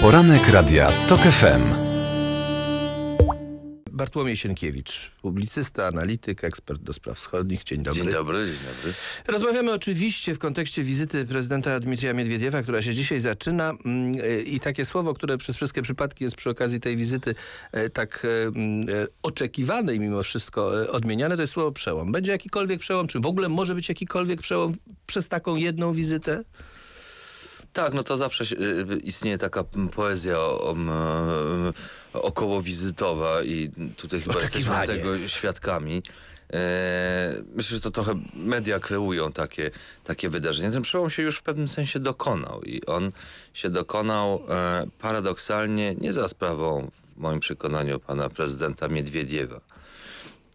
Poranek Radia TOK FM. Bartłomiej Sienkiewicz, publicysta, analityk, ekspert do spraw wschodnich. Dzień dobry. Dzień dobry, dzień dobry. Rozmawiamy oczywiście w kontekście wizyty prezydenta Dmitrija Miedwiediewa, która się dzisiaj zaczyna mm, e, i takie słowo, które przez wszystkie przypadki jest przy okazji tej wizyty e, tak e, mm, oczekiwane i mimo wszystko odmieniane, to jest słowo przełom. Będzie jakikolwiek przełom, czy w ogóle może być jakikolwiek przełom przez taką jedną wizytę? Tak, no to zawsze y, istnieje taka poezja e, okołowizytowa i tutaj chyba jesteśmy tego świadkami. E, myślę, że to trochę media kreują takie, takie wydarzenia. Ten przełom się już w pewnym sensie dokonał i on się dokonał e, paradoksalnie nie za sprawą, w moim przekonaniu, pana prezydenta Miedwiediewa,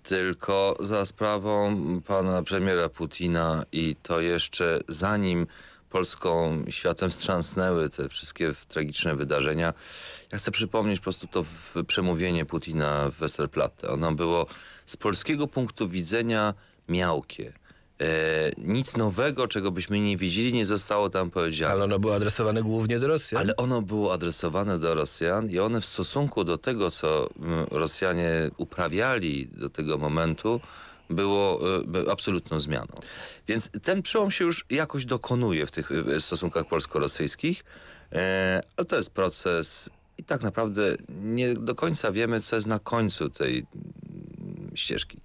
tylko za sprawą pana premiera Putina i to jeszcze zanim Polską światem wstrząsnęły te wszystkie tragiczne wydarzenia. Ja chcę przypomnieć po prostu to przemówienie Putina w Westerplatte. Ono było z polskiego punktu widzenia miałkie. E, nic nowego, czego byśmy nie widzieli, nie zostało tam powiedziane. Ale ono było adresowane głównie do Rosjan. Ale ono było adresowane do Rosjan i one w stosunku do tego, co mm, Rosjanie uprawiali do tego momentu, było e, absolutną zmianą. Więc ten przełom się już jakoś dokonuje w tych e, stosunkach polsko-rosyjskich, e, ale to jest proces i tak naprawdę nie do końca wiemy, co jest na końcu tej mm, ścieżki.